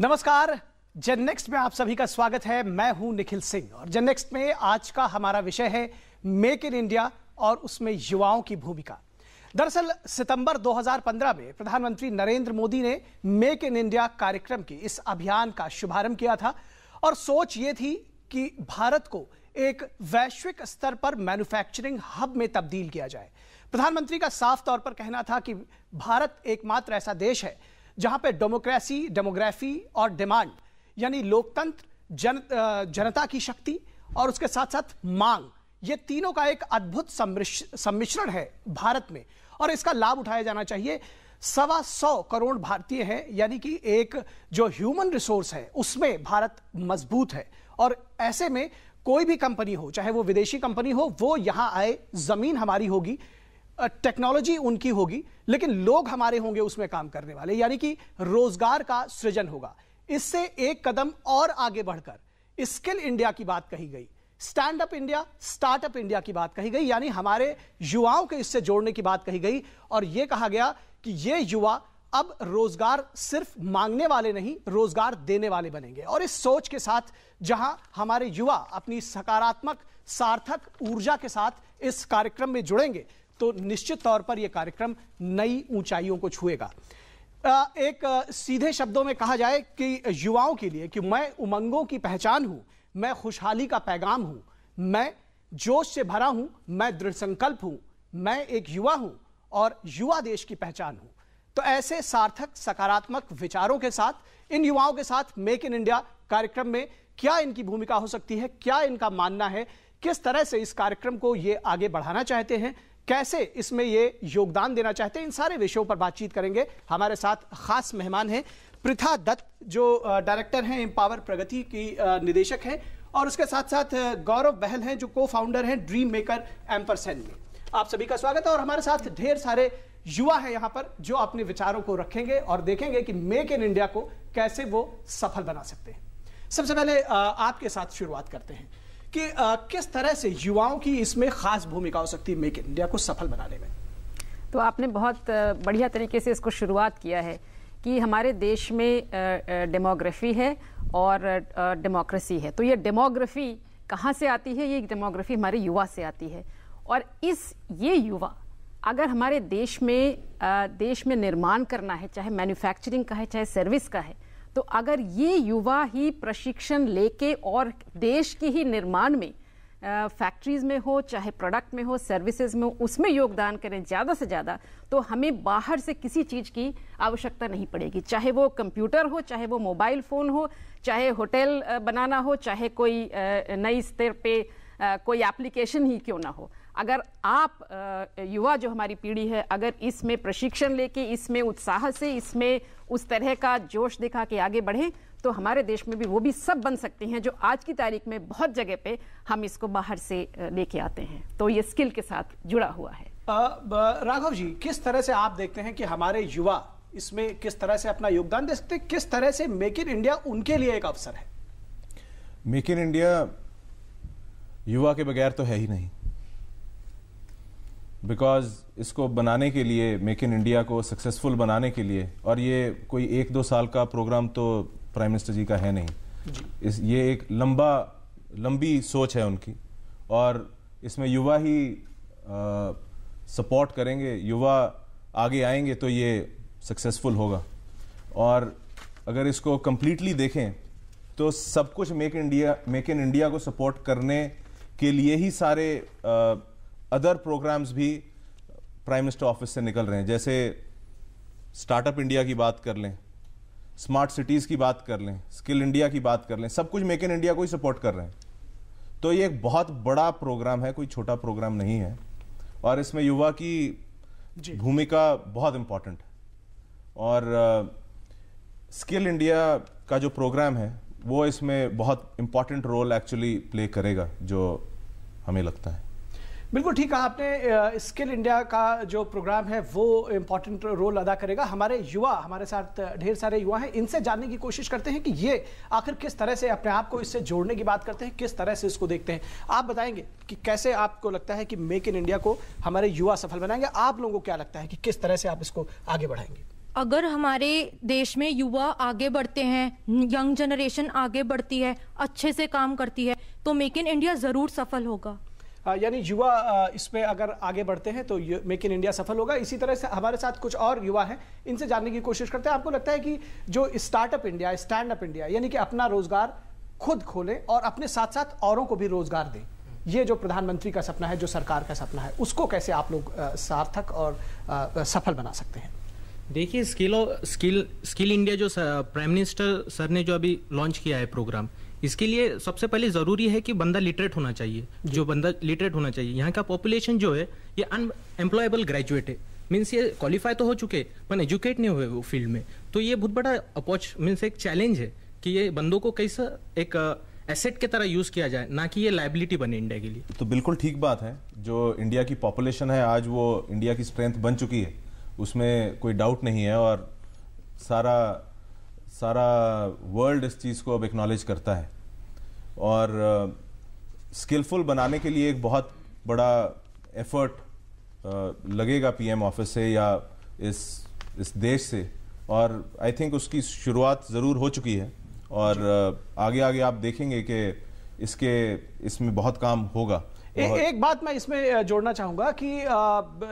नमस्कार जननेक्स्ट में आप सभी का स्वागत है मैं हूं निखिल सिंह और जननेक्स्ट में आज का हमारा विषय है मेक इन इंडिया और उसमें युवाओं की भूमिका दरअसल सितंबर 2015 में प्रधानमंत्री नरेंद्र मोदी ने मेक इन इंडिया कार्यक्रम के इस अभियान का शुभारंभ किया था और सोच ये थी कि भारत को एक वैश्विक स्तर पर मैन्युफैक्चरिंग हब में तब्दील किया जाए प्रधानमंत्री का साफ तौर पर कहना था कि भारत एकमात्र ऐसा देश है जहां पर डेमोक्रेसी डेमोग्राफी और डिमांड यानी लोकतंत्र जन जनता की शक्ति और उसके साथ साथ मांग ये तीनों का एक अद्भुत सम्मिश्रण है भारत में और इसका लाभ उठाया जाना चाहिए सवा सौ करोड़ भारतीय हैं यानी कि एक जो ह्यूमन रिसोर्स है उसमें भारत मजबूत है और ऐसे में कोई भी कंपनी हो चाहे वो विदेशी कंपनी हो वो यहाँ आए जमीन हमारी होगी टेक्नोलॉजी उनकी होगी लेकिन लोग हमारे होंगे उसमें काम करने वाले यानी कि रोजगार का सृजन होगा इससे एक कदम और आगे बढ़कर स्किल इंडिया की बात कही गई stand up India startup India की बात कही गई यानी हमारे युवाओं के इससे जोड़ने की बात कही गई और यह कहा गया कि ये युवा अब रोजगार सिर्फ मांगने वाले नहीं रोजगार देने वाले बनेंगे और इस सोच के साथ जहां हमारे युवा अपनी सकारात्मक सार्थक ऊर्जा के साथ इस कार्यक्रम में जुड़ेंगे तो निश्चित तौर पर यह कार्यक्रम नई ऊंचाइयों को छुएगा एक सीधे शब्दों में कहा जाए कि युवाओं के लिए कि मैं उमंगों की पहचान हूं मैं खुशहाली का पैगाम हूं मैं जोश से भरा हूं मैं दृढ़ संकल्प हूं मैं एक युवा हूं और युवा देश की पहचान हूं तो ऐसे सार्थक सकारात्मक विचारों के साथ इन युवाओं के साथ मेक इन इंडिया कार्यक्रम में क्या इनकी भूमिका हो सकती है क्या इनका मानना है किस तरह से इस कार्यक्रम को ये आगे बढ़ाना चाहते हैं कैसे इसमें ये योगदान देना चाहते हैं इन सारे विषयों पर बातचीत करेंगे हमारे साथ खास मेहमान हैं प्रथा दत्त जो डायरेक्टर हैं एम्पावर प्रगति की निदेशक हैं और उसके साथ साथ गौरव बहल हैं जो को फाउंडर हैं ड्रीम मेकर एम्परसेन में आप सभी का स्वागत है और हमारे साथ ढेर सारे युवा हैं यहाँ पर जो अपने विचारों को रखेंगे और देखेंगे कि मेक इन इंडिया को कैसे वो सफल बना सकते हैं सबसे पहले आपके साथ शुरुआत करते हैं कि आ, किस तरह से युवाओं की इसमें खास भूमिका हो सकती है मेक इंडिया को सफल बनाने में तो आपने बहुत बढ़िया तरीके से इसको शुरुआत किया है कि हमारे देश में डेमोग्राफी है और डेमोक्रेसी है तो ये डेमोग्राफी कहाँ से आती है ये डेमोग्राफी हमारे युवा से आती है और इस ये युवा अगर हमारे देश में देश में निर्माण करना है चाहे मैन्युफैक्चरिंग का है चाहे सर्विस का है तो अगर ये युवा ही प्रशिक्षण लेके और देश के ही निर्माण में फैक्ट्रीज़ में हो चाहे प्रोडक्ट में हो सर्विसेज में हो उसमें योगदान करें ज़्यादा से ज़्यादा तो हमें बाहर से किसी चीज़ की आवश्यकता नहीं पड़ेगी चाहे वो कंप्यूटर हो चाहे वो मोबाइल फ़ोन हो चाहे होटल बनाना हो चाहे कोई नई स्तर पे कोई एप्लीकेशन ही क्यों ना हो अगर आप युवा जो हमारी पीढ़ी है अगर इसमें प्रशिक्षण लेके इसमें उत्साह से इसमें उस तरह का जोश दिखा के आगे बढ़े तो हमारे देश में भी वो भी सब बन सकते हैं जो आज की तारीख में बहुत जगह पे हम इसको बाहर से लेके आते हैं तो ये स्किल के साथ जुड़ा हुआ है राघव जी किस तरह से आप देखते हैं कि हमारे युवा इसमें किस तरह से अपना योगदान दे सकते किस तरह से मेक इन इंडिया उनके लिए एक अवसर है मेक इन इंडिया युवा के बगैर तो है ही नहीं बिकॉज इसको बनाने के लिए मेक इन इंडिया को सक्सेसफुल बनाने के लिए और ये कोई एक दो साल का प्रोग्राम तो प्राइम मिनिस्टर जी का है नहीं इस ये एक लंबा लंबी सोच है उनकी और इसमें युवा ही सपोर्ट करेंगे युवा आगे आएंगे तो ये सक्सेसफुल होगा और अगर इसको कम्प्लीटली देखें तो सब कुछ make India make in India को सपोर्ट करने के लिए ही सारे आ, अदर प्रोग्राम्स भी प्राइम मिनिस्टर ऑफिस से निकल रहे हैं जैसे स्टार्टअप इंडिया की बात कर लें स्मार्ट सिटीज़ की बात कर लें स्किल इंडिया की बात कर लें सब कुछ मेक इन इंडिया को ही सपोर्ट कर रहे हैं तो ये एक बहुत बड़ा प्रोग्राम है कोई छोटा प्रोग्राम नहीं है और इसमें युवा की भूमिका बहुत इम्पॉर्टेंट है और स्किल uh, इंडिया का जो प्रोग्राम है वो इसमें बहुत इम्पॉर्टेंट रोल एक्चुअली प्ले करेगा जो हमें लगता है बिल्कुल ठीक कहा आपने स्किल इंडिया का जो प्रोग्राम है वो इम्पोर्टेंट रोल अदा करेगा हमारे युवा हमारे साथ ढेर सारे युवा हैं इनसे जानने की कोशिश करते हैं कि ये आखिर किस तरह से अपने आप को इससे जोड़ने की बात करते हैं किस तरह से इसको देखते हैं आप बताएंगे कि कैसे आपको लगता है कि मेक इन इंडिया को हमारे युवा सफल बनाएंगे आप लोगों को क्या लगता है कि किस तरह से आप इसको आगे बढ़ाएंगे अगर हमारे देश में युवा आगे बढ़ते हैं यंग जनरेशन आगे बढ़ती है अच्छे से काम करती है तो मेक इन इंडिया ज़रूर सफल होगा यानी युवा इस पर अगर आगे बढ़ते हैं तो मेक इन इंडिया सफल होगा इसी तरह से हमारे साथ कुछ और युवा हैं इनसे जानने की कोशिश करते हैं आपको लगता है कि जो startup India stand up India यानी कि अपना रोजगार खुद खोलें और अपने साथ साथ औरों को भी रोजगार दें ये जो प्रधानमंत्री का सपना है जो सरकार का सपना है उसको कैसे आप लोग सार्थक और सफल बना सकते हैं देखिए स्किल स्किल स्किल इंडिया जो प्राइम मिनिस्टर सर ने जो अभी लॉन्च किया है प्रोग्राम इसके लिए सबसे पहले ज़रूरी है कि बंदा लिटरेट होना चाहिए जो बंदा लिटरेट होना चाहिए यहाँ का पॉपुलेशन जो है ये अनएम्प्लॉयबल ग्रेजुएट है मीन्स ये क्वालिफाई तो हो चुके पर एजुकेट नहीं हुए वो फील्ड में तो ये बहुत बड़ा अपॉर्च मीन्स एक चैलेंज है कि ये बंदों को कैसा एक एसेट uh, के तरह यूज किया जाए ना कि ये लाइबिलिटी बने इंडिया के लिए तो बिल्कुल ठीक बात है जो इंडिया की पॉपुलेशन है आज वो इंडिया की स्ट्रेंथ बन चुकी है उसमें कोई डाउट नहीं है और सारा सारा वर्ल्ड इस चीज़ को अब एक्नॉलेज करता है और स्किलफुल uh, बनाने के लिए एक बहुत बड़ा एफर्ट uh, लगेगा पीएम ऑफिस से या इस इस देश से और आई थिंक उसकी शुरुआत ज़रूर हो चुकी है और uh, आगे आगे आप देखेंगे कि इसके इसमें बहुत काम होगा ए, एक बात मैं इसमें जोड़ना चाहूंगा कि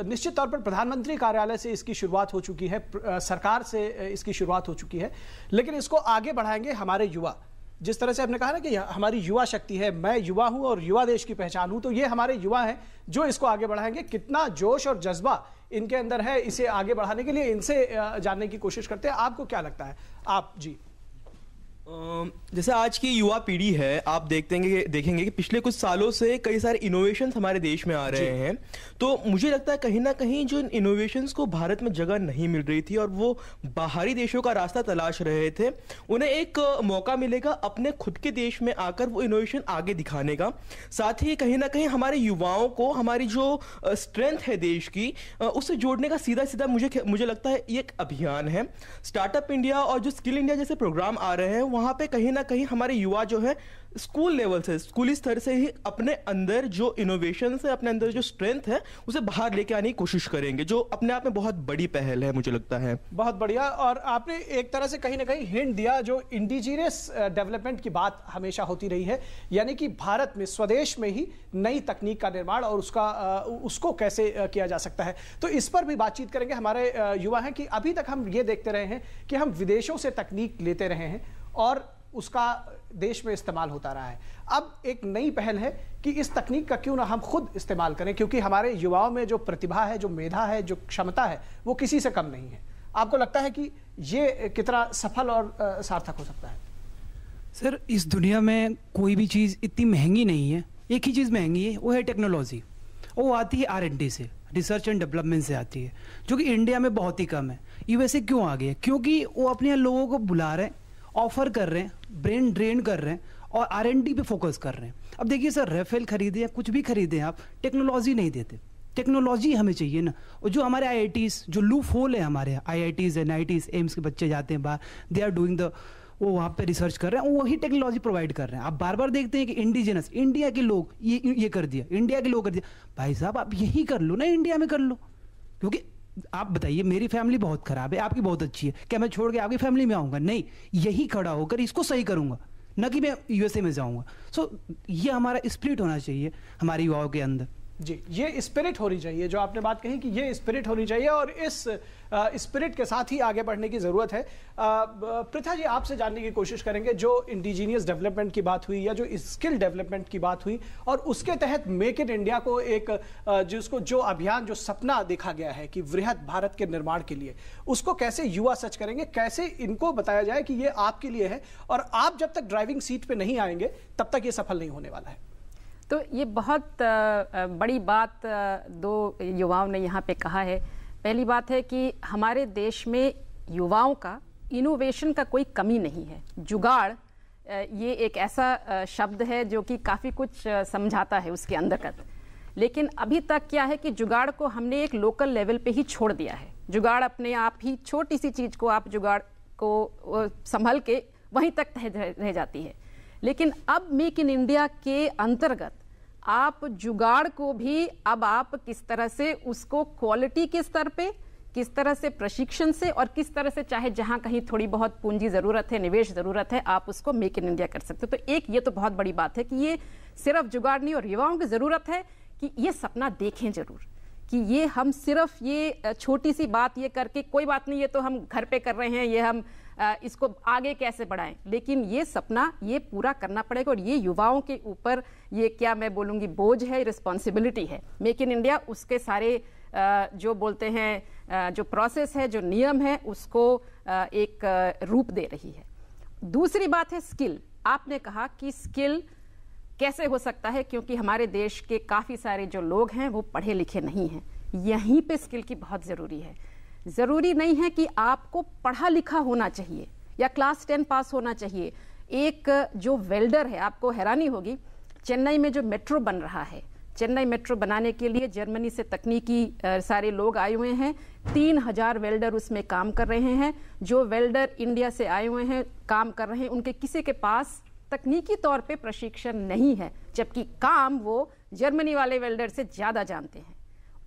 निश्चित तौर पर प्रधानमंत्री कार्यालय से इसकी शुरुआत हो चुकी है सरकार से इसकी शुरुआत हो चुकी है लेकिन इसको आगे बढ़ाएंगे हमारे युवा जिस तरह से आपने कहा ना कि हमारी युवा शक्ति है मैं युवा हूं और युवा देश की पहचान हूं तो ये हमारे युवा हैं जो इसको आगे बढ़ाएंगे कितना जोश और जज्बा इनके अंदर है इसे आगे बढ़ाने के लिए इनसे जानने की कोशिश करते हैं आपको क्या लगता है आप जी जैसे आज की युवा पीढ़ी है आप देखते हैं देखेंगे कि पिछले कुछ सालों से कई सारे इनोवेशन हमारे देश में आ रहे हैं तो मुझे लगता है कहीं ना कहीं जो इन इनोवेशंस को भारत में जगह नहीं मिल रही थी और वो बाहरी देशों का रास्ता तलाश रहे थे उन्हें एक मौका मिलेगा अपने खुद के देश में आकर वो इनोवेशन आगे दिखाने का साथ ही कहीं ना कहीं हमारे युवाओं को हमारी जो स्ट्रेंथ है देश की उससे जोड़ने का सीधा सीधा मुझे मुझे लगता है ये एक अभियान है स्टार्टअप इंडिया और जो स्किल इंडिया जैसे प्रोग्राम आ रहे हैं वहाँ पे कहीं ना कहीं हमारे युवा जो है स्कूल लेवल से स्कूली स्तर से ही अपने अंदर जो इनोवेशन है अपने अंदर जो स्ट्रेंथ है उसे बाहर लेके आने की कोशिश करेंगे जो अपने आप में बहुत बड़ी पहल है मुझे लगता है बहुत बढ़िया और आपने एक तरह से कहीं ना कहीं हिंट दिया जो इंडिजीनियस डेवलपमेंट की बात हमेशा होती रही है यानी कि भारत में स्वदेश में ही नई तकनीक का निर्माण और उसका उसको कैसे किया जा सकता है तो इस पर भी बातचीत करेंगे हमारे युवा हैं कि अभी तक हम ये देखते रहे हैं कि हम विदेशों से तकनीक लेते रहे हैं और उसका देश में इस्तेमाल होता रहा है अब एक नई पहल है कि इस तकनीक का क्यों ना हम खुद इस्तेमाल करें क्योंकि हमारे युवाओं में जो प्रतिभा है जो मेधा है जो क्षमता है वो किसी से कम नहीं है आपको लगता है कि ये कितना सफल और सार्थक हो सकता है सर इस दुनिया में कोई भी चीज़ इतनी महंगी नहीं है एक ही चीज़ महंगी है वो है टेक्नोलॉजी वो आती है आर से रिसर्च एंड डेवलपमेंट से आती है जो कि इंडिया में बहुत ही कम है यूएसए क्यों आ गए है क्योंकि वो अपने लोगों को बुला रहे हैं ऑफर कर रहे हैं ब्रेन ड्रेन कर रहे हैं और आर पे फोकस कर रहे हैं अब देखिए सर रेफेल खरीदे या कुछ भी खरीदे आप टेक्नोलॉजी नहीं देते टेक्नोलॉजी हमें चाहिए ना और जो हमारे आई जो लूफ होल है हमारे I I Ts N I Ts AIIMS के बच्चे जाते हैं बाहर दे आर डूइंग द वो वहाँ पे रिसर्च कर रहे हैं वही टेक्नोलॉजी प्रोवाइड कर रहे हैं आप बार बार देखते हैं कि इंडिजिनस इंडिया के लोग ये ये कर दिया इंडिया के लोग कर दिया भाई साहब आप यही कर लो ना इंडिया में कर लो क्योंकि आप बताइए मेरी फैमिली बहुत खराब है आपकी बहुत अच्छी है क्या मैं छोड़ के आपकी फैमिली में आऊंगा नहीं यही खड़ा होकर इसको सही करूंगा न कि मैं यूएसए में जाऊंगा सो so, ये हमारा स्प्लिट होना चाहिए हमारे युवाओं के अंदर जी ये स्पिरिट होनी चाहिए जो आपने बात कही कि ये स्पिरिट होनी चाहिए और इस स्पिरिट के साथ ही आगे बढ़ने की ज़रूरत है प्रथा जी आपसे जानने की कोशिश करेंगे जो इंडिजीनियस डेवलपमेंट की बात हुई या जो स्किल डेवलपमेंट की बात हुई और उसके तहत मेक इन इंडिया को एक जिसको जो अभियान जो सपना देखा गया है कि वृहद भारत के निर्माण के लिए उसको कैसे युवा सच करेंगे कैसे इनको बताया जाए कि ये आपके लिए है और आप जब तक ड्राइविंग सीट पर नहीं आएंगे तब तक ये सफल नहीं होने वाला है तो ये बहुत बड़ी बात दो युवाओं ने यहाँ पे कहा है पहली बात है कि हमारे देश में युवाओं का इनोवेशन का कोई कमी नहीं है जुगाड़ ये एक ऐसा शब्द है जो कि काफ़ी कुछ समझाता है उसके अंदर का लेकिन अभी तक क्या है कि जुगाड़ को हमने एक लोकल लेवल पे ही छोड़ दिया है जुगाड़ अपने आप ही छोटी सी चीज़ को आप जुगाड़ को संभल के वहीं तक रह जाती है लेकिन अब मेक इन इंडिया के अंतर्गत आप जुगाड़ को भी अब आप किस तरह से उसको क्वालिटी के स्तर पे किस तरह से प्रशिक्षण से और किस तरह से चाहे जहां कहीं थोड़ी बहुत पूंजी ज़रूरत है निवेश ज़रूरत है आप उसको मेक इन इंडिया कर सकते हो तो एक ये तो बहुत बड़ी बात है कि ये सिर्फ जुगाड़ नहीं और युवाओं की ज़रूरत है कि ये सपना देखें ज़रूर कि ये हम सिर्फ ये छोटी सी बात ये करके कोई बात नहीं ये तो हम घर पे कर रहे हैं ये हम इसको आगे कैसे बढ़ाएं लेकिन ये सपना ये पूरा करना पड़ेगा और ये युवाओं के ऊपर ये क्या मैं बोलूँगी बोझ है रिस्पॉन्सिबिलिटी है मेक इन इंडिया उसके सारे जो बोलते हैं जो प्रोसेस है जो नियम है उसको एक रूप दे रही है दूसरी बात है स्किल आपने कहा कि स्किल कैसे हो सकता है क्योंकि हमारे देश के काफ़ी सारे जो लोग हैं वो पढ़े लिखे नहीं हैं यहीं पे स्किल की बहुत ज़रूरी है ज़रूरी नहीं है कि आपको पढ़ा लिखा होना चाहिए या क्लास टेन पास होना चाहिए एक जो वेल्डर है आपको हैरानी होगी चेन्नई में जो मेट्रो बन रहा है चेन्नई मेट्रो बनाने के लिए जर्मनी से तकनीकी सारे लोग आए हुए हैं तीन हजार वेल्डर उसमें काम कर रहे हैं जो वेल्डर इंडिया से आए हुए हैं काम कर रहे हैं उनके किसी के पास तकनीकी तौर पे प्रशिक्षण नहीं है जबकि काम वो जर्मनी वाले वेल्डर से ज़्यादा जानते हैं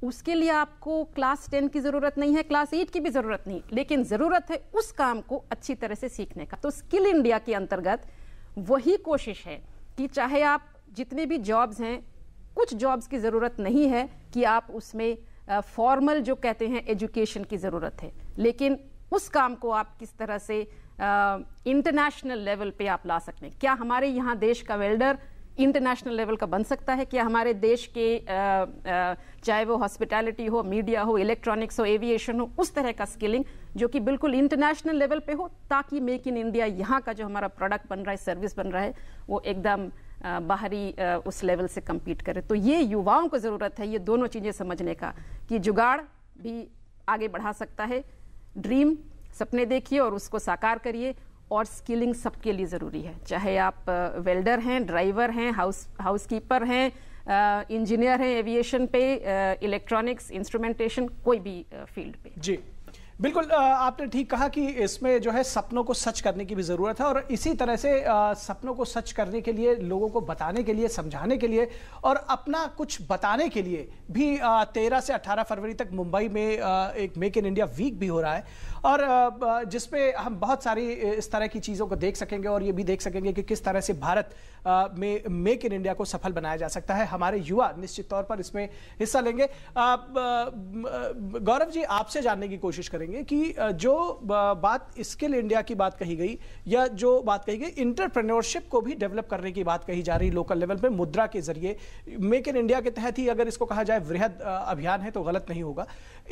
उसके लिए आपको क्लास टेन की ज़रूरत नहीं है क्लास एट की भी ज़रूरत नहीं लेकिन ज़रूरत है उस काम को अच्छी तरह से सीखने का तो स्किल इंडिया के अंतर्गत वही कोशिश है कि चाहे आप जितने भी जॉब्स हैं कुछ जॉब्स की ज़रूरत नहीं है कि आप उसमें फॉर्मल जो कहते हैं एजुकेशन की ज़रूरत है लेकिन उस काम को आप किस तरह से इंटरनेशनल लेवल पे आप ला सकते हैं क्या हमारे यहाँ देश का वेल्डर इंटरनेशनल लेवल का बन सकता है क्या हमारे देश के चाहे वो हॉस्पिटैलिटी हो मीडिया हो इलेक्ट्रॉनिक्स हो एविएशन हो उस तरह का स्किलिंग जो कि बिल्कुल इंटरनेशनल लेवल पे हो ताकि मेक इन इंडिया यहाँ का जो हमारा प्रोडक्ट बन रहा है सर्विस बन रहा है वो एकदम बाहरी उस लेवल से कम्पीट करे तो ये युवाओं को ज़रूरत है ये दोनों चीज़ें समझने का कि जुगाड़ भी आगे बढ़ा सकता है ड्रीम सपने देखिए और उसको साकार करिए और स्किलिंग सबके लिए ज़रूरी है चाहे आप वेल्डर हैं ड्राइवर हैं हाउस हाउसकीपर हैं इंजीनियर हैं एविएशन पे इलेक्ट्रॉनिक्स इंस्ट्रूमेंटेशन कोई भी फील्ड पे जी बिल्कुल आपने ठीक कहा कि इसमें जो है सपनों को सच करने की भी ज़रूरत है और इसी तरह से सपनों को सच करने के लिए लोगों को बताने के लिए समझाने के लिए और अपना कुछ बताने के लिए भी तेरह से अठारह फरवरी तक मुंबई में एक मेक इन इंडिया वीक भी हो रहा है और जिसपे हम बहुत सारी इस तरह की चीज़ों को देख सकेंगे और ये भी देख सकेंगे कि किस तरह से भारत में मेक इन इंडिया को सफल बनाया जा सकता है हमारे युवा निश्चित तौर पर इसमें हिस्सा लेंगे गौरव जी आपसे जानने की कोशिश करेंगे करेंगे कि जो बात स्किल इंडिया की बात कही गई या जो बात कही गई इंटरप्रेन्योरशिप को भी डेवलप करने की बात कही जा रही लोकल लेवल पे मुद्रा के जरिए मेक इन इंडिया के तहत ही अगर इसको कहा जाए वृहद अभियान है तो गलत नहीं होगा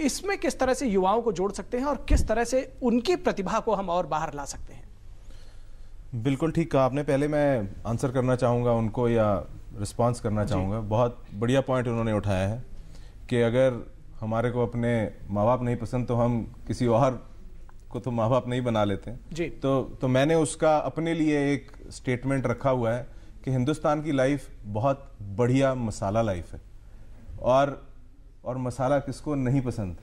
इसमें किस तरह से युवाओं को जोड़ सकते हैं और किस तरह से उनकी प्रतिभा को हम और बाहर ला सकते हैं बिल्कुल ठीक कहा आपने पहले मैं आंसर करना चाहूँगा उनको या रिस्पॉन्स करना चाहूँगा बहुत बढ़िया पॉइंट उन्होंने उठाया है कि अगर हमारे को अपने माँ बाप नहीं पसंद तो हम किसी और को तो माँ बाप नहीं बना लेते जी तो तो मैंने उसका अपने लिए एक स्टेटमेंट रखा हुआ है कि हिंदुस्तान की लाइफ बहुत बढ़िया मसाला लाइफ है और और मसाला किसको नहीं पसंद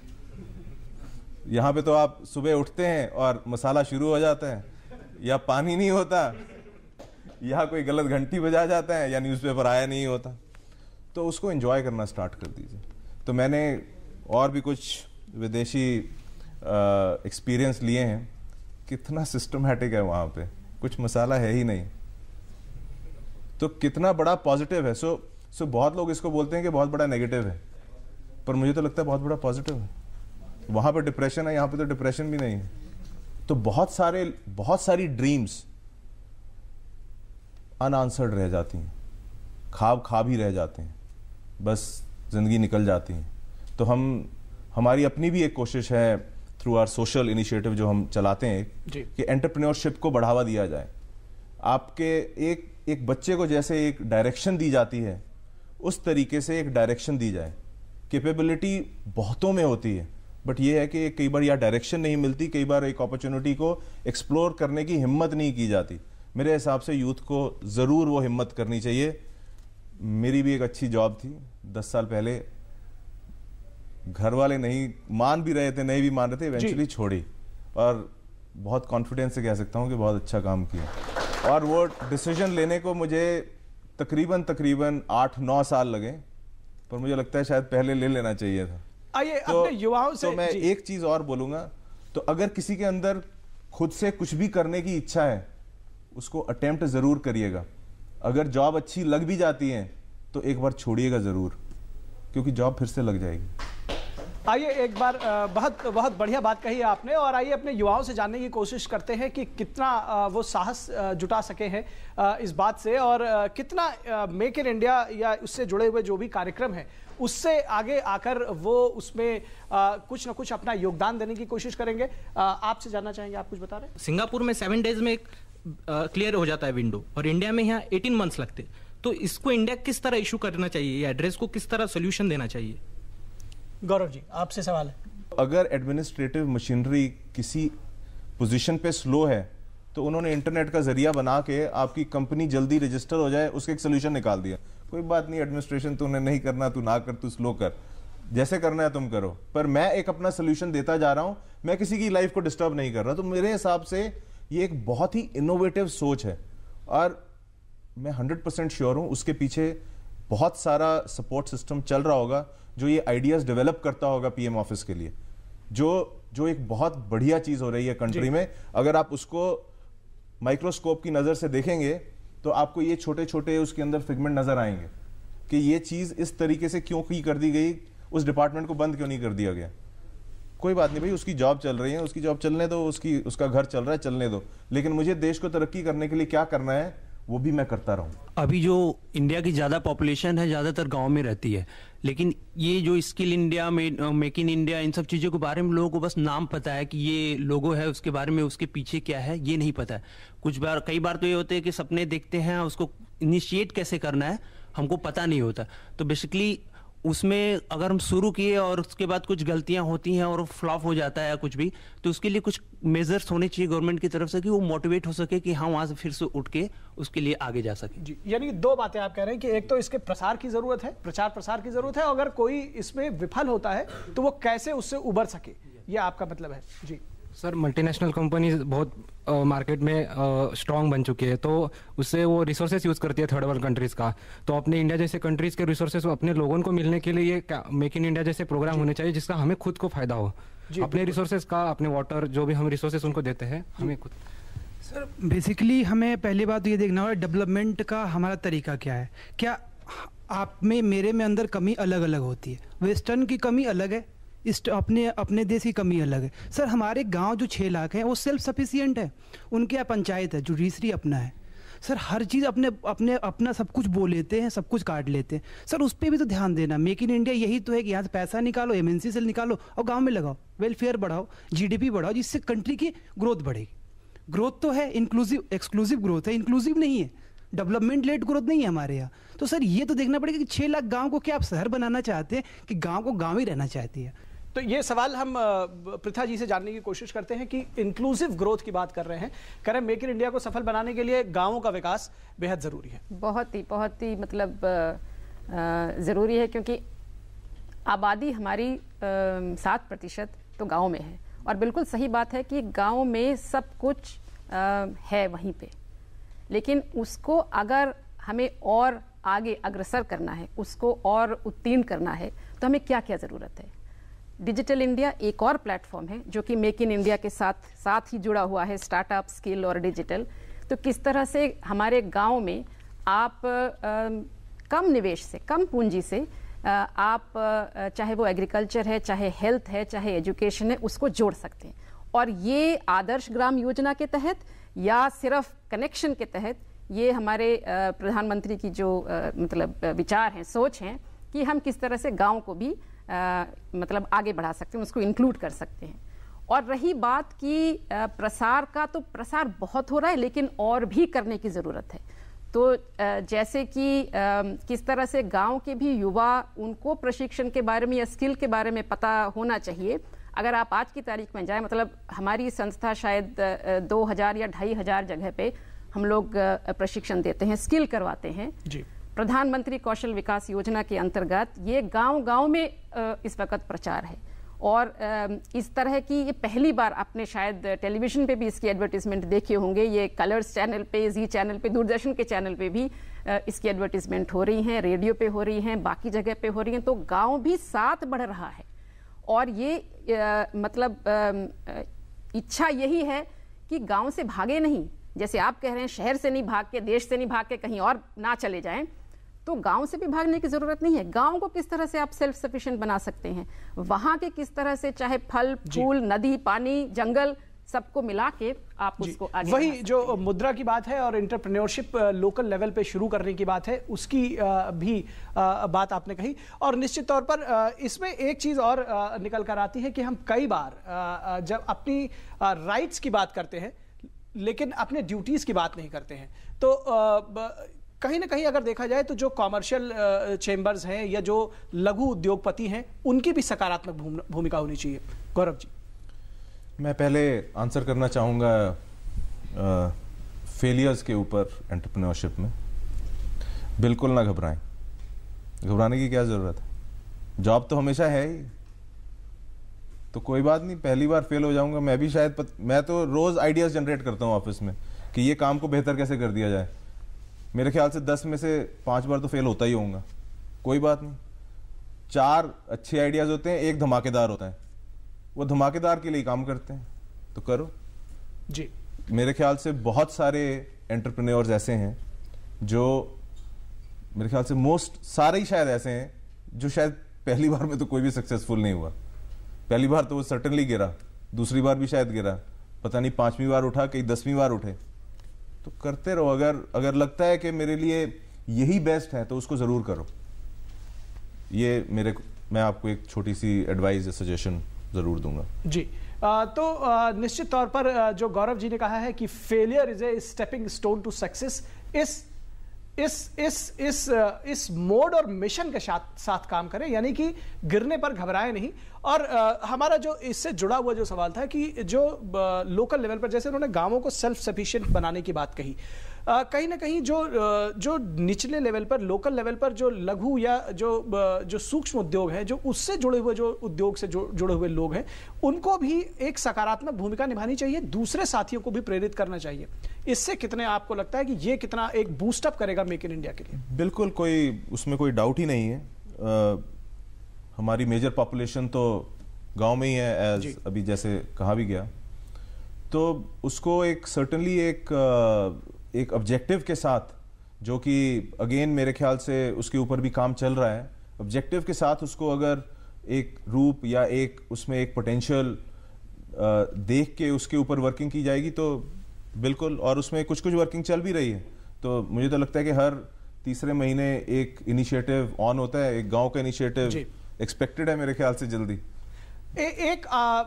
यहाँ पे तो आप सुबह उठते हैं और मसाला शुरू हो जाता है या पानी नहीं होता या कोई गलत घंटी बजा जाता है या न्यूज़पेपर आया नहीं होता तो उसको एंजॉय करना स्टार्ट कर दीजिए तो मैंने और भी कुछ विदेशी एक्सपीरियंस लिए हैं कितना सिस्टमेटिक है वहाँ पे कुछ मसाला है ही नहीं तो कितना बड़ा पॉजिटिव है सो सो बहुत लोग इसको बोलते हैं कि बहुत बड़ा नेगेटिव है पर मुझे तो लगता है बहुत बड़ा पॉजिटिव है वहाँ पर डिप्रेशन है यहाँ पर तो डिप्रेशन भी नहीं है तो बहुत सारे बहुत सारी ड्रीम्स अनआंसर्ड रह जाती हैं खाब खाब ही रह जाते हैं बस ज़िंदगी निकल जाती है तो हम हमारी अपनी भी एक कोशिश है थ्रू आर सोशल इनिशिएटिव जो हम चलाते हैं कि एंटरप्रेन्योरशिप को बढ़ावा दिया जाए आपके एक एक बच्चे को जैसे एक डायरेक्शन दी जाती है उस तरीके से एक डायरेक्शन दी जाए कैपेबिलिटी बहुतों में होती है बट ये है कि कई बार यह डायरेक्शन नहीं मिलती कई बार एक अपॉर्चुनिटी को एक्सप्लोर करने की हिम्मत नहीं की जाती मेरे हिसाब से यूथ को ज़रूर वो हिम्मत करनी चाहिए मेरी भी एक अच्छी जॉब थी दस साल पहले घर वाले नहीं मान भी रहे थे नहीं भी मान रहे थे इवेंचुअली छोड़ी और बहुत कॉन्फिडेंस से कह सकता हूँ कि बहुत अच्छा काम किया और वो डिसीजन लेने को मुझे तकरीबन तकरीबन आठ नौ साल लगे पर मुझे लगता है शायद पहले ले लेना चाहिए था आइए तो, अपने युवाओं से तो मैं एक चीज़ और बोलूंगा तो अगर किसी के अंदर खुद से कुछ भी करने की इच्छा है उसको अटेम्प्ट ज़रूर करिएगा अगर जॉब अच्छी लग भी जाती है तो एक बार छोड़िएगा ज़रूर क्योंकि जॉब फिर से लग जाएगी आइए एक बार बहुत बहुत बढ़िया बात कही आपने और आइए अपने युवाओं से जानने की कोशिश करते हैं कि कितना वो साहस जुटा सके हैं इस बात से और कितना मेक इन इंडिया या उससे जुड़े हुए जो भी कार्यक्रम हैं उससे आगे आकर वो उसमें आ, कुछ ना कुछ अपना योगदान देने की कोशिश करेंगे आपसे जानना चाहेंगे आप कुछ बता रहे हैं सिंगापुर में सेवन डेज में एक क्लियर हो जाता है विंडो और इंडिया में यहाँ एटीन मंथ्स लगते तो इसको इंडिया किस तरह इशू करना चाहिए एड्रेस को किस तरह सोल्यूशन देना चाहिए गौरव जी आपसे सवाल है अगर एडमिनिस्ट्रेटिव मशीनरी किसी पोजीशन पे स्लो है तो उन्होंने इंटरनेट का जरिया बना के आपकी कंपनी जल्दी रजिस्टर हो जाए उसके एक सोल्यूशन निकाल दिया कोई बात नहीं एडमिनिस्ट्रेशन उन्हें नहीं करना तू ना कर तू स्लो कर जैसे करना है तुम करो पर मैं एक अपना सोल्यूशन देता जा रहा हूँ मैं किसी की लाइफ को डिस्टर्ब नहीं कर रहा तो मेरे हिसाब से ये एक बहुत ही इनोवेटिव सोच है और मैं हंड्रेड परसेंट श्योर हूँ उसके पीछे बहुत सारा सपोर्ट सिस्टम चल रहा होगा जो ये आइडियाज डेवलप करता होगा पीएम ऑफिस के लिए जो जो एक बहुत बढ़िया चीज हो रही है कंट्री में अगर आप उसको माइक्रोस्कोप की नजर से देखेंगे तो आपको ये छोटे छोटे उसके अंदर फिगमेंट नजर आएंगे कि ये चीज इस तरीके से क्यों की कर दी गई उस डिपार्टमेंट को बंद क्यों नहीं कर दिया गया कोई बात नहीं भाई उसकी जॉब चल रही है उसकी जॉब चलने दो उसकी उसका घर चल रहा है चलने दो लेकिन मुझे देश को तरक्की करने के लिए क्या करना है वो भी मैं करता रहूँ अभी जो इंडिया की ज़्यादा पॉपुलेशन है ज़्यादातर गांव में रहती है लेकिन ये जो skill India make in India इन सब चीज़ों के बारे में लोगों को बस नाम पता है कि ये लोगो है उसके बारे में उसके पीछे क्या है ये नहीं पता है कुछ बार कई बार तो ये होते हैं कि सपने देखते हैं उसको इनिशिएट कैसे करना है हमको पता नहीं होता तो बेसिकली उसमें अगर हम शुरू किए और उसके बाद कुछ गलतियां होती हैं और फ्लॉप हो जाता है या कुछ भी तो उसके लिए कुछ मेजर्स होने चाहिए गवर्नमेंट की तरफ से कि वो मोटिवेट हो सके कि हाँ वहाँ से फिर से उठ के उसके लिए आगे जा सके जी यानी दो बातें आप कह रहे हैं कि एक तो इसके प्रसार की ज़रूरत है प्रचार प्रसार की ज़रूरत है अगर कोई इसमें विफल होता है तो वो कैसे उससे उबर सके ये आपका मतलब है जी सर मल्टीनेशनल कंपनीज बहुत मार्केट में स्ट्रांग बन चुकी है तो उससे वो रिसोर्सेज यूज़ करती है थर्ड वर्ल्ड कंट्रीज़ का तो अपने इंडिया जैसे कंट्रीज़ के रिसोर्सेज अपने लोगों को मिलने के लिए मेक इन इंडिया जैसे प्रोग्राम होने चाहिए जिसका हमें खुद को फ़ायदा हो अपने रिसोर्सेज का अपने वाटर जो भी हम रिसोर्सेज उनको देते हैं हमें खुद सर बेसिकली हमें पहली बात तो ये देखना होगा डेवलपमेंट का हमारा तरीका क्या है क्या आप में मेरे में अंदर कमी अलग अलग होती है वेस्टर्न की कमी अलग है इस अपने अपने देश की कमी अलग है सर हमारे गांव जो छः लाख हैं वो सेल्फ सफिशियंट है उनके यहाँ पंचायत है जुडिशरी अपना है सर हर चीज़ अपने अपने अपना सब कुछ बो लेते हैं सब कुछ काट लेते हैं सर उस पर भी तो ध्यान देना मेक इन इंडिया यही तो है कि यहाँ से पैसा निकालो एम से निकालो और गाँव में लगाओ वेलफेयर बढ़ाओ जी बढ़ाओ जिससे कंट्री की ग्रोथ बढ़ेगी ग्रोथ तो है इंक्लूसिव एक्सक्लूसिव ग्रोथ है इंक्लूसिव नहीं है डेवलपमेंट लेट ग्रोथ नहीं है हमारे यहाँ तो सर ये तो देखना पड़ेगा कि छः लाख गांव को क्या आप शहर बनाना चाहते हैं कि गांव को गांव ही रहना चाहती है तो ये सवाल हम प्रथा जी से जानने की कोशिश करते हैं कि इंक्लूसिव ग्रोथ की बात कर रहे हैं करें मेक इन इंडिया को सफल बनाने के लिए गाँव का विकास बेहद ज़रूरी है बहुत ही बहुत ही मतलब ज़रूरी है क्योंकि आबादी हमारी सात प्रतिशत तो गाँव में है और बिल्कुल सही बात है कि गाँव में सब कुछ आ, है वहीं पे लेकिन उसको अगर हमें और आगे अग्रसर करना है उसको और उत्तीर्ण करना है तो हमें क्या क्या ज़रूरत है डिजिटल इंडिया एक और प्लेटफॉर्म है जो कि मेक इन इंडिया के साथ साथ ही जुड़ा हुआ है स्टार्टअप स्किल और डिजिटल तो किस तरह से हमारे गांव में आप आ, कम निवेश से कम पूंजी से आ, आप आ, चाहे वो एग्रीकल्चर है चाहे हेल्थ है चाहे एजुकेशन है उसको जोड़ सकते हैं और ये आदर्श ग्राम योजना के तहत या सिर्फ कनेक्शन के तहत ये हमारे प्रधानमंत्री की जो मतलब विचार हैं सोच हैं कि हम किस तरह से गांव को भी आ, मतलब आगे बढ़ा सकते हैं उसको इंक्लूड कर सकते हैं और रही बात कि प्रसार का तो प्रसार बहुत हो रहा है लेकिन और भी करने की ज़रूरत है तो जैसे कि किस तरह से गांव के भी युवा उनको प्रशिक्षण के बारे में या स्किल के बारे में पता होना चाहिए अगर आप आज की तारीख में जाएं मतलब हमारी संस्था शायद दो हज़ार या ढाई हज़ार जगह पे हम लोग प्रशिक्षण देते हैं स्किल करवाते हैं जी प्रधानमंत्री कौशल विकास योजना के अंतर्गत ये गांव-गांव में इस वक्त प्रचार है और इस तरह की ये पहली बार आपने शायद टेलीविज़न पे भी इसकी एडवर्टीज़मेंट देखे होंगे ये कलर्स चैनल पे जी चैनल पे दूरदर्शन के चैनल पे भी इसकी एडवर्टीज़मेंट हो रही हैं रेडियो पे हो रही हैं बाकी जगह पे हो रही हैं तो गांव भी साथ बढ़ रहा है और ये मतलब इच्छा यही है कि गाँव से भागे नहीं जैसे आप कह रहे हैं शहर से नहीं भाग के देश से नहीं भाग के कहीं और ना चले जाएँ तो गांव से भी भागने की ज़रूरत नहीं है गांव को किस तरह से आप सेल्फ सफिशिएंट बना सकते हैं वहां के किस तरह से चाहे फल फूल नदी पानी जंगल सबको मिला के आप उसको आगे वही जो मुद्रा की बात है और इंटरप्रेन्योरशिप लोकल लेवल पे शुरू करने की बात है उसकी भी बात आपने कही और निश्चित तौर पर इसमें एक चीज़ और निकल कर आती है कि हम कई बार जब अपनी राइट्स की बात करते हैं लेकिन अपने ड्यूटीज़ की बात नहीं करते हैं तो कहीं ना कहीं अगर देखा जाए तो जो कॉमर्शियल चेंबर्स हैं या जो लघु उद्योगपति हैं उनकी भी सकारात्मक भूमिका होनी चाहिए गौरव जी मैं पहले आंसर करना चाहूँगा फेलियर्स के ऊपर एंटरप्रेन्योरशिप में बिल्कुल ना घबराएं घबराने की क्या ज़रूरत है जॉब तो हमेशा है ही तो कोई बात नहीं पहली बार फेल हो जाऊंगा मैं भी शायद पत, मैं तो रोज़ आइडियाज़ जनरेट करता हूँ ऑफिस में कि ये काम को बेहतर कैसे कर दिया जाए मेरे ख्याल से दस में से पाँच बार तो फेल होता ही होगा कोई बात नहीं चार अच्छे आइडियाज़ होते हैं एक धमाकेदार होता है वो धमाकेदार के लिए काम करते हैं तो करो जी मेरे ख्याल से बहुत सारे एंटरप्रेन्योर्स ऐसे हैं जो मेरे ख्याल से मोस्ट सारे ही शायद ऐसे हैं जो शायद पहली बार में तो कोई भी सक्सेसफुल नहीं हुआ पहली बार तो वो सर्टनली गिरा दूसरी बार भी शायद गिरा पता नहीं पांचवी बार उठा कहीं दसवीं बार उठे तो करते रहो अगर अगर लगता है कि मेरे लिए यही बेस्ट है तो उसको ज़रूर करो ये मेरे मैं आपको एक छोटी सी एडवाइस या सजेशन ज़रूर दूंगा जी आ, तो आ, निश्चित तौर पर जो गौरव जी ने कहा है कि failure is a stepping stone to success इस इस इस इस इस मोड और मिशन के साथ साथ काम करें यानी कि गिरने पर घबराएं नहीं और आ, हमारा जो इससे जुड़ा हुआ जो सवाल था कि जो आ, लोकल लेवल पर जैसे उन्होंने गांवों को सेल्फ सफिशिएंट बनाने की बात कही कहीं ना कहीं जो जो निचले लेवल पर लोकल लेवल पर जो लघु या जो जो सूक्ष्म उद्योग है जो उससे जुड़े हुए जो उद्योग से जुड़े हुए लोग हैं उनको भी एक सकारात्मक भूमिका निभानी चाहिए दूसरे साथियों को भी प्रेरित करना चाहिए इससे कितने आपको लगता है कि ये कितना एक बूस्टअप करेगा मेक इन इंडिया के लिए बिल्कुल कोई उसमें कोई डाउट ही नहीं है आ, हमारी मेजर पॉपुलेशन तो गांव में ही है एज अभी जैसे कहा भी गया तो उसको एक सर्टनली एक आ, एक ऑब्जेक्टिव के साथ जो कि अगेन मेरे ख्याल से उसके ऊपर भी काम चल रहा है ऑब्जेक्टिव के साथ उसको अगर एक रूप या एक उसमें एक पोटेंशियल देख के उसके ऊपर वर्किंग की जाएगी तो बिल्कुल और उसमें कुछ कुछ वर्किंग चल भी रही है तो मुझे तो लगता है कि हर तीसरे महीने एक इनिशिएटिव ऑन होता है एक गांव का इनिशिएटिव एक्सपेक्टेड है मेरे ख्याल से जल्दी ए, एक आ,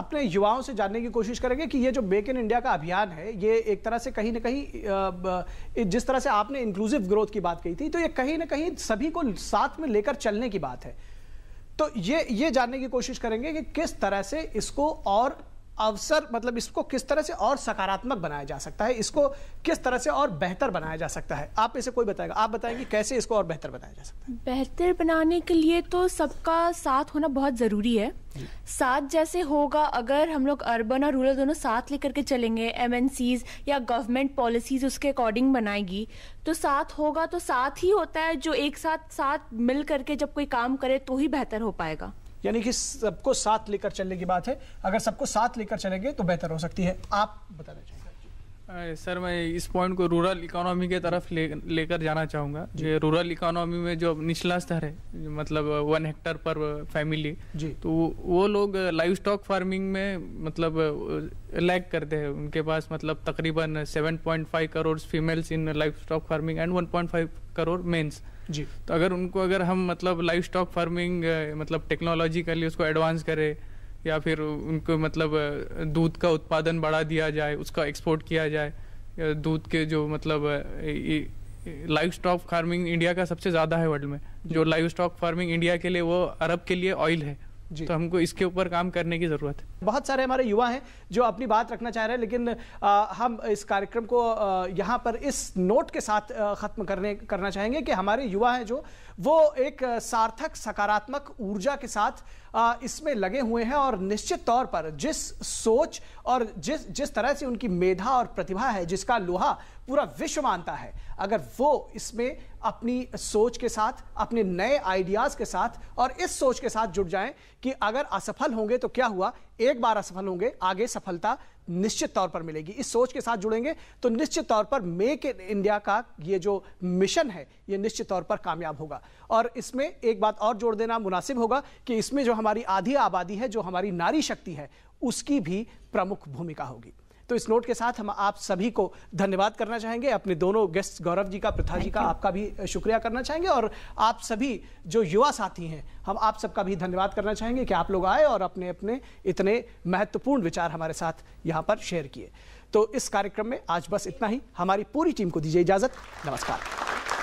अपने युवाओं से जानने की कोशिश करेंगे कि ये जो मेक इन इंडिया का अभियान है ये एक तरह से कहीं ना कहीं जिस तरह से आपने इंक्लूसिव ग्रोथ की बात कही थी तो ये कहीं ना कहीं सभी को साथ में लेकर चलने की बात है तो ये ये जानने की कोशिश करेंगे कि किस तरह से इसको और अवसर मतलब इसको किस तरह से और सकारात्मक बनाया जा सकता है इसको किस तरह से और बेहतर बनाया जा सकता है आप इसे कोई बताएगा आप बताएंगे कैसे इसको और बेहतर बनाया जा सकता है बेहतर बनाने के लिए तो सबका साथ होना बहुत ज़रूरी है साथ जैसे होगा अगर हम लोग अर्बन और रूरल दोनों साथ लेकर के चलेंगे एम या गवर्नमेंट पॉलिसीज उसके अकॉर्डिंग बनाएगी तो साथ होगा तो साथ ही होता है जो एक साथ साथ मिल करके जब कोई काम करे तो ही बेहतर हो पाएगा यानी कि सबको साथ लेकर चलने की बात है अगर सबको साथ लेकर चलेंगे तो बेहतर हो सकती है आप बताना चाहिए सर मैं इस पॉइंट को रूरल इकोनॉमी के तरफ ले लेकर जाना चाहूँगा जो रूरल इकोनॉमी में जो निचला स्तर है मतलब वन हेक्टर पर फैमिली जी तो वो लोग लाइव स्टॉक फार्मिंग में मतलब लैग करते हैं उनके पास मतलब तकरीबन seven point five crore females in livestock farming and one point five crore mens जी तो अगर उनको अगर हम मतलब लाइफ स्टॉक फार्मिंग मतलब टेक्नोलॉजिकली उसको एडवांस करें या फिर उनको मतलब दूध का उत्पादन बढ़ा दिया जाए उसका एक्सपोर्ट किया जाए दूध के जो मतलब लाइव स्टॉक फार्मिंग इंडिया का सबसे ज़्यादा है वर्ल्ड में जो लाइव स्टॉक फार्मिंग इंडिया के लिए वो अरब के लिए ऑयल है जी तो हमको इसके ऊपर काम करने की ज़रूरत है बहुत सारे हमारे युवा हैं जो अपनी बात रखना चाह रहे हैं लेकिन आ, हम इस कार्यक्रम को यहाँ पर इस नोट के साथ ख़त्म करने करना चाहेंगे कि हमारे युवा हैं जो वो एक सार्थक सकारात्मक ऊर्जा के साथ आ, इसमें लगे हुए हैं और निश्चित तौर पर जिस सोच और जिस जिस तरह से उनकी मेधा और प्रतिभा है जिसका लोहा पूरा विश्व मानता है अगर वो इसमें अपनी सोच के साथ अपने नए आइडियाज के साथ और इस सोच के साथ जुड़ जाएं कि अगर असफल होंगे तो क्या हुआ एक बार असफल होंगे आगे सफलता निश्चित तौर पर मिलेगी इस सोच के साथ जुड़ेंगे तो निश्चित तौर पर मेक इन इंडिया का ये जो मिशन है ये निश्चित तौर पर कामयाब होगा और इसमें एक बात और जोड़ देना मुनासिब होगा कि इसमें जो हमारी आधी आबादी है जो हमारी नारी शक्ति है उसकी भी प्रमुख भूमिका होगी तो इस नोट के साथ हम आप सभी को धन्यवाद करना चाहेंगे अपने दोनों गेस्ट गौरव जी का प्रथा जी का आपका भी शुक्रिया करना चाहेंगे और आप सभी जो युवा साथी हैं हम आप सबका भी धन्यवाद करना चाहेंगे कि आप लोग आए और अपने अपने इतने महत्वपूर्ण विचार हमारे साथ यहाँ पर शेयर किए तो इस कार्यक्रम में आज बस इतना ही हमारी पूरी टीम को दीजिए इजाज़त नमस्कार